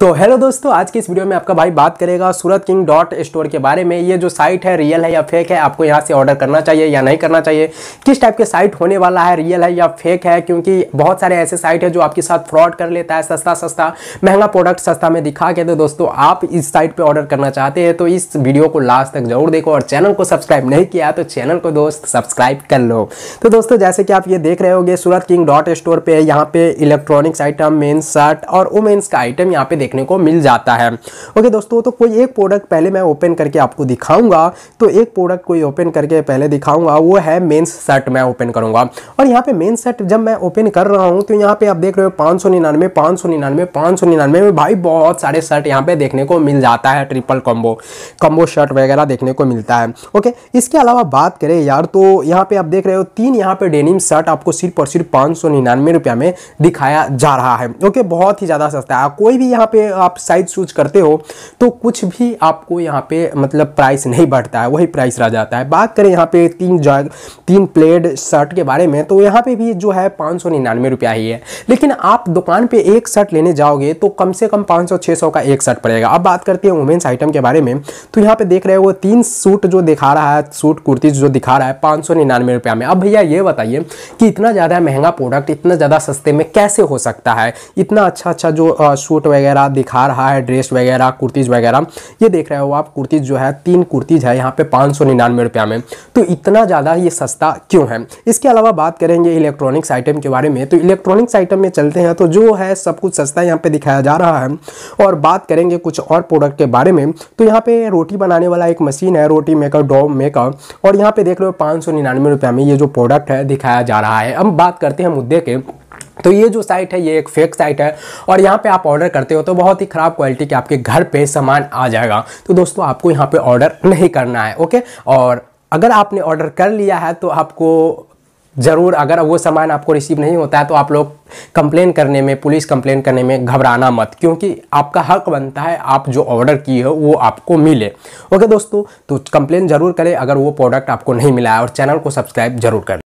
तो हेलो दोस्तों आज की इस वीडियो में आपका भाई बात करेगा सूरत किंग डॉट स्टोर के बारे में ये जो साइट है रियल है या फेक है आपको यहाँ से ऑर्डर करना चाहिए या नहीं करना चाहिए किस टाइप के साइट होने वाला है रियल है या फेक है क्योंकि बहुत सारे ऐसे साइट है जो आपके साथ फ्रॉड कर लेता है सस्ता सस्ता महंगा प्रोडक्ट सस्ता में दिखा के तो दोस्तों आप इस साइट पर ऑर्डर करना चाहते हैं तो इस वीडियो को लास्ट तक जरूर देखो और चैनल को सब्सक्राइब नहीं किया तो चैनल को दोस्त सब्सक्राइब कर लो तो दोस्तों जैसे कि आप ये देख रहे होगे सूरत किंग डॉट स्टोर पर यहाँ पे इलेक्ट्रॉनिक्स आइटम मेन्स शर्ट और वुमेन्स का आइटम यहाँ पे देखने को मिल जाता है ओके दोस्तों तो कोई एक प्रोडक्ट पहले मैं ओपन करके आपको दिखाऊंगा तो एक प्रोडक्ट कोई ओपन करके पहले दिखाऊंगा वो है मेन्स सेट मैं ओपन करूंगा और यहाँ पे मेन सेट जब मैं ओपन कर रहा हूँ तो यहाँ पे आप देख रहे हो पाँच सौ निन्यानवे पाँच सौ निन्यानवे पाँच सौ निन्यानवे में भाई बहुत सारे शर्ट यहाँ पे देखने को मिल जाता है ट्रिपल कॉम्बो कॉम्बो शर्ट वगैरह देखने को मिलता है ओके इसके अलावा बात करें यार तो यहाँ पे आप देख रहे हो तीन यहाँ पे डेनिम शर्ट आपको सिर्फ और सिर्फ पाँच सौ निन्यानवे रुपया में दिखाया जा रहा है ओके बहुत ही ज़्यादा सस्ता है कोई भी यहाँ पे पे आप साइज चूज करते हो तो कुछ भी आपको यहाँ पे मतलब प्राइस नहीं बढ़ता है वही प्राइस रह जाता है बात करें यहाँ पे तीन जॉय तीन प्लेड शर्ट के बारे में तो यहाँ पे भी जो है पाँच सौ निन्यानवे रुपया ही है लेकिन आप दुकान पे एक शर्ट लेने जाओगे तो कम से कम पाँच सौ छः सौ का एक शर्ट पड़ेगा अब बात करते हैं वुमेंस आइटम के बारे में तो यहाँ पे देख रहे हो तीन सूट जो दिखा रहा है सूट कुर्ती जो दिखा रहा है पाँच सौ निन्यानवे रुपया में अब भैया ये बताइए कि इतना ज़्यादा महंगा प्रोडक्ट इतना ज़्यादा सस्ते में कैसे हो सकता है इतना अच्छा अच्छा जो सूट वगैरह साथ दिखा रहा है ड्रेस वगैरह कुर्तीज़ वगैरह ये देख रहे हो आप कुर्तीज़ जो है तीन कुर्तीज़ है यहाँ पे पाँच सौ निन्यानवे रुपया में तो इतना ज़्यादा ये सस्ता क्यों है इसके अलावा बात करेंगे इलेक्ट्रॉनिक्स आइटम के बारे में तो इलेक्ट्रॉनिक्स आइटम में चलते हैं तो जो है सब कुछ सस्ता यहाँ पर दिखाया जा रहा है और बात करेंगे कुछ और प्रोडक्ट के बारे में तो यहाँ पर रोटी बनाने वाला एक मशीन है रोटी मेकर डॉ मेकर और यहाँ पर देख रहे हो पाँच में ये जो प्रोडक्ट है दिखाया जा रहा है अब बात करते हैं मुद्दे के तो ये जो साइट है ये एक फेक साइट है और यहाँ पे आप ऑर्डर करते हो तो बहुत ही ख़राब क्वालिटी के आपके घर पे सामान आ जाएगा तो दोस्तों आपको यहाँ पे ऑर्डर नहीं करना है ओके और अगर आपने ऑर्डर कर लिया है तो आपको ज़रूर अगर वो सामान आपको रिसीव नहीं होता है तो आप लोग कंप्लेन करने में पुलिस कंप्लेन करने में घबराना मत क्योंकि आपका हक बनता है आप जो ऑर्डर किए हो वो आपको मिले ओके दोस्तों तो कंप्लेन ज़रूर करें अगर वो प्रोडक्ट आपको नहीं मिला है और चैनल को सब्सक्राइब जरूर करें